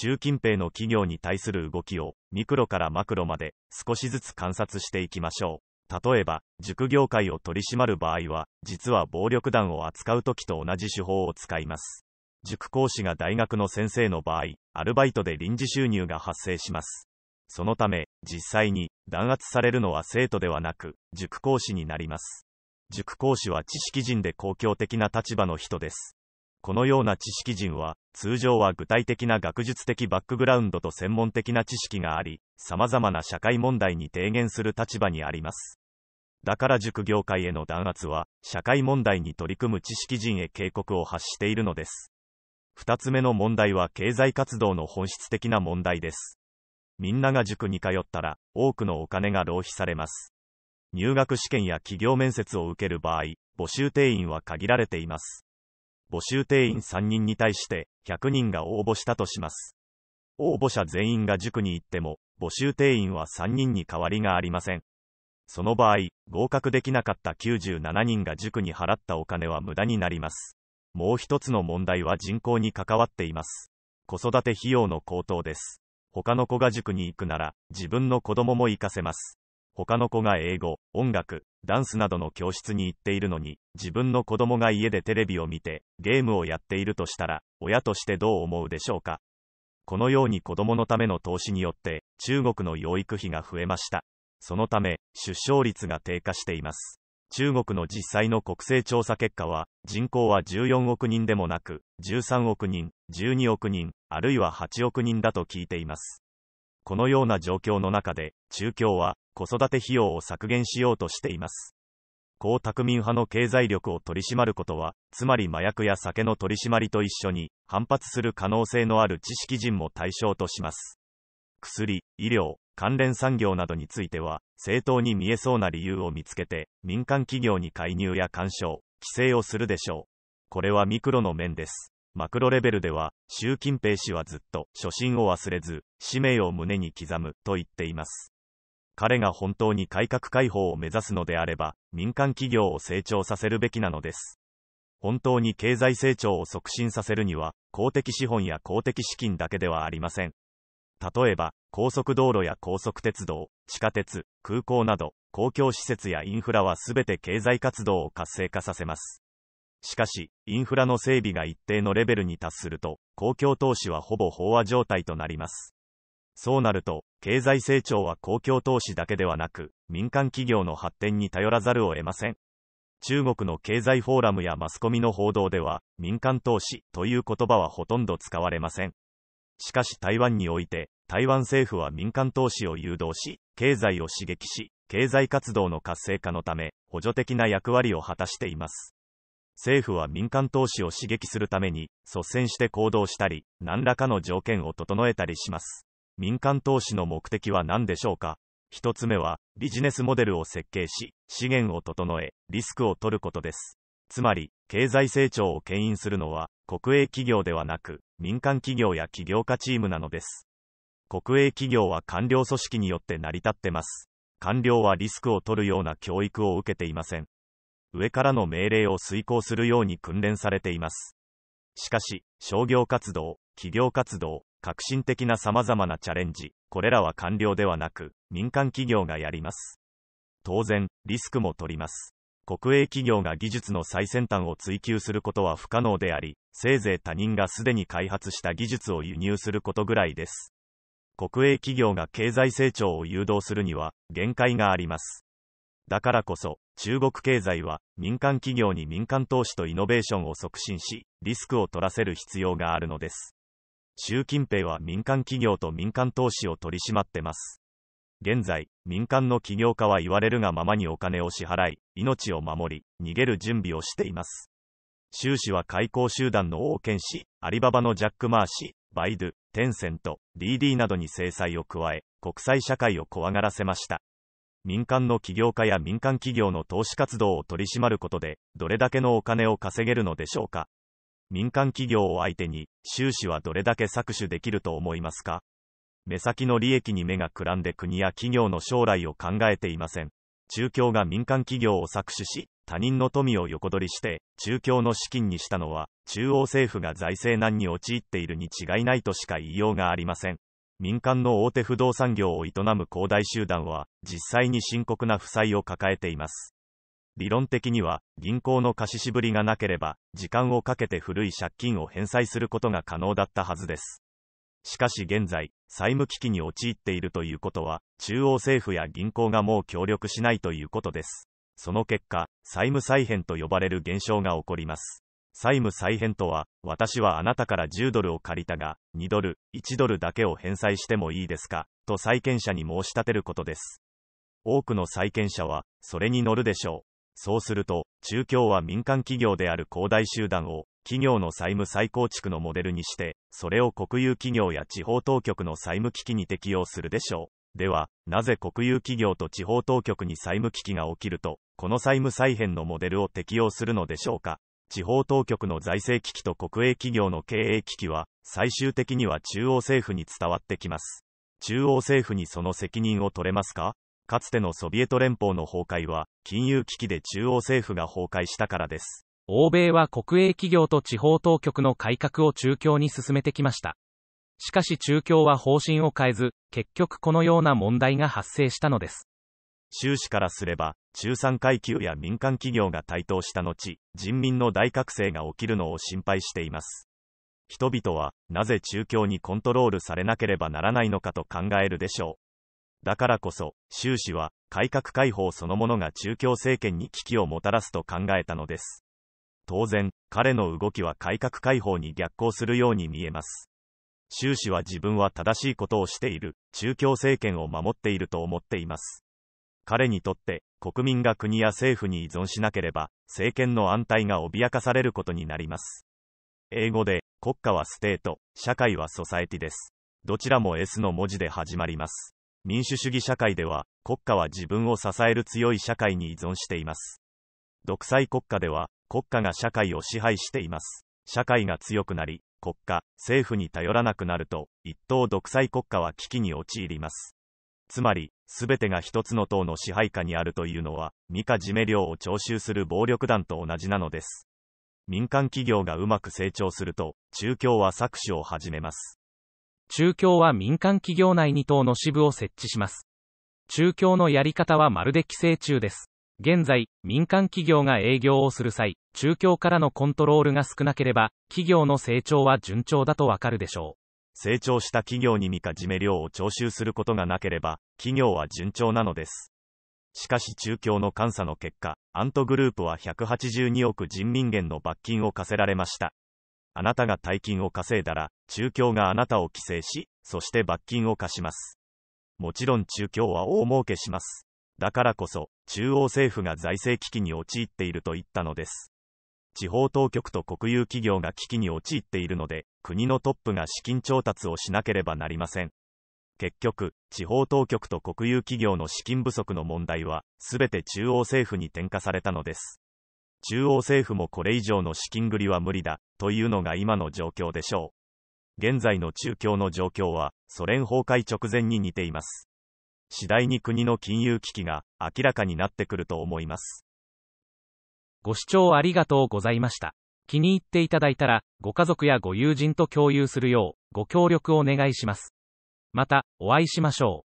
習近平の企業に対する動きを、ミクロからマクロまで、少しずつ観察していきましょう。例えば、塾業界を取り締まる場合は、実は暴力団を扱う時と同じ手法を使います。塾講師が大学の先生の場合、アルバイトで臨時収入が発生します。そのため、実際に弾圧されるのは生徒ではなく、塾講師になります。塾講師は知識人で公共的な立場の人です。このような知識人は、通常は具体的な学術的バックグラウンドと専門的な知識があり、様々な社会問題に提言する立場にあります。だから塾業界への弾圧は、社会問題に取り組む知識人へ警告を発しているのです。二つ目の問題は経済活動の本質的な問題です。みんなが塾に通ったら、多くのお金が浪費されます。入学試験や企業面接を受ける場合、募集定員は限られています。募集定員3人に対して100人が応募したとします。応募者全員が塾に行っても、募集定員は3人に変わりがありません。その場合、合格できなかった97人が塾に払ったお金は無駄になります。もう一つの問題は人口に関わっています。子育て費用の高騰です。他の子が塾に行くなら、自分の子供も行かせます。他の子が英語、音楽、ダンスなどの教室に行っているのに、自分の子供が家でテレビを見て、ゲームをやっているとしたら、親としてどう思うでしょうか。このように子供のための投資によって、中国の養育費が増えました。そのため、出生率が低下しています。中国の実際の国勢調査結果は、人口は14億人でもなく、13億人、12億人、あるいは8億人だと聞いています。このような状況の中で、中共は子育て費用を削減しようとしています。江沢民派の経済力を取り締まることは、つまり麻薬や酒の取り締まりと一緒に、反発する可能性のある知識人も対象とします。薬、医療、関連産業などについては、正当に見えそうな理由を見つけて、民間企業に介入や干渉、規制をするでしょう。これはミクロの面です。マクロレベルでは、習近平氏はずっと、初心を忘れず、使命を胸に刻む、と言っています。彼が本当に改革開放を目指すのであれば、民間企業を成長させるべきなのです。本当に経済成長を促進させるには、公的資本や公的資金だけではありません。例えば、高速道路や高速鉄道、地下鉄、空港など、公共施設やインフラはすべて経済活動を活性化させます。しかし、インフラの整備が一定のレベルに達すると、公共投資はほぼ飽和状態となります。そうなると、経済成長は公共投資だけではなく、民間企業の発展に頼らざるを得ません。中国の経済フォーラムやマスコミの報道では、民間投資という言葉はほとんど使われません。しかし台湾において、台湾政府は民間投資を誘導し、経済を刺激し、経済活動の活性化のため、補助的な役割を果たしています。政府は民間投資を刺激するために率先して行動したり何らかの条件を整えたりします民間投資の目的は何でしょうか一つ目はビジネスモデルを設計し資源を整えリスクを取ることですつまり経済成長を牽引するのは国営企業ではなく民間企業や起業家チームなのです国営企業は官僚組織によって成り立ってます官僚はリスクを取るような教育を受けていません上からの命令を遂行するように訓練されています。しかし、商業活動、企業活動、革新的な様々なチャレンジ、これらは官僚ではなく、民間企業がやります。当然、リスクも取ります。国営企業が技術の最先端を追求することは不可能であり、せいぜい他人がすでに開発した技術を輸入することぐらいです。国営企業が経済成長を誘導するには、限界があります。だからこそ、中国経済は民間企業に民間投資とイノベーションを促進し、リスクを取らせる必要があるのです。習近平は民間企業と民間投資を取り締まってます。現在、民間の起業家は言われるがままにお金を支払い、命を守り、逃げる準備をしています。習氏は開口集団の王権氏、アリババのジャック・マー氏、バイドゥ、テンセント、DD などに制裁を加え、国際社会を怖がらせました。民間の起業家や民間企業の投資活動を取り締まることで、どれだけのお金を稼げるのでしょうか民間企業を相手に、収支はどれだけ搾取できると思いますか目先の利益に目がくらんで国や企業の将来を考えていません。中共が民間企業を搾取し、他人の富を横取りして、中共の資金にしたのは、中央政府が財政難に陥っているに違いないとしか言いようがありません。民間の大手不動産業を営む恒大集団は、実際に深刻な負債を抱えています。理論的には、銀行の貸ししぶりがなければ、時間をかけて古い借金を返済することが可能だったはずです。しかし現在、債務危機に陥っているということは、中央政府や銀行がもう協力しないということです。その結果、債務再編と呼ばれる現象が起こります。債務再編とは、私はあなたから10ドルを借りたが、2ドル、1ドルだけを返済してもいいですか、と債権者に申し立てることです。多くの債権者は、それに乗るでしょう。そうすると、中共は民間企業である恒大集団を、企業の債務再構築のモデルにして、それを国有企業や地方当局の債務危機に適用するでしょう。では、なぜ国有企業と地方当局に債務危機が起きると、この債務再編のモデルを適用するのでしょうか。地方当局の財政危機と国営企業の経営危機は、最終的には中央政府に伝わってきます。中央政府にその責任を取れますかかつてのソビエト連邦の崩壊は、金融危機で中央政府が崩壊したからです。欧米は国営企業と地方当局の改革を中共に進めてきました。しかし中共は方針を変えず、結局このような問題が発生したのです。習氏からすれば、中産階級や民間企業が台頭した後、人民の大覚醒が起きるのを心配しています。人々は、なぜ中共にコントロールされなければならないのかと考えるでしょう。だからこそ、習氏は、改革開放そのものが中共政権に危機をもたらすと考えたのです。当然、彼の動きは改革開放に逆行するように見えます。習氏は自分は正しいことをしている、中共政権を守っていると思っています。彼にとって国民が国や政府に依存しなければ政権の安泰が脅かされることになります英語で国家はステート社会はソサエティですどちらも S の文字で始まります民主主義社会では国家は自分を支える強い社会に依存しています独裁国家では国家が社会を支配しています社会が強くなり国家政府に頼らなくなると一党独裁国家は危機に陥りますつまり、すべてが一つの党の支配下にあるというのは、みかじめ料を徴収する暴力団と同じなのです。民間企業がうまく成長すると、中共は搾取を始めます。中共は民間企業内に党の支部を設置します。中共のやり方はまるで寄生虫です。現在、民間企業が営業をする際、中共からのコントロールが少なければ、企業の成長は順調だとわかるでしょう。成長した企業にみかじめ料を徴収することがなければ、企業は順調なのです。しかし中共の監査の結果、アントグループは182億人民元の罰金を課せられました。あなたが大金を稼いだら、中共があなたを規制し、そして罰金を課します。もちろん中共は大儲けします。だからこそ、中央政府が財政危機に陥っていると言ったのです。地方当局と国有企業が危機に陥っているので、国のトップが資金調達をしなければなりません。結局、地方当局と国有企業の資金不足の問題は、すべて中央政府に転嫁されたのです。中央政府もこれ以上の資金繰りは無理だ、というのが今の状況でしょう。現在の中共の状況は、ソ連崩壊直前に似ています。次第に国の金融危機が明らかになってくると思います。ご視聴ありがとうございました。気に入っていただいたら、ご家族やご友人と共有するよう、ご協力をお願いします。また、お会いしましょう。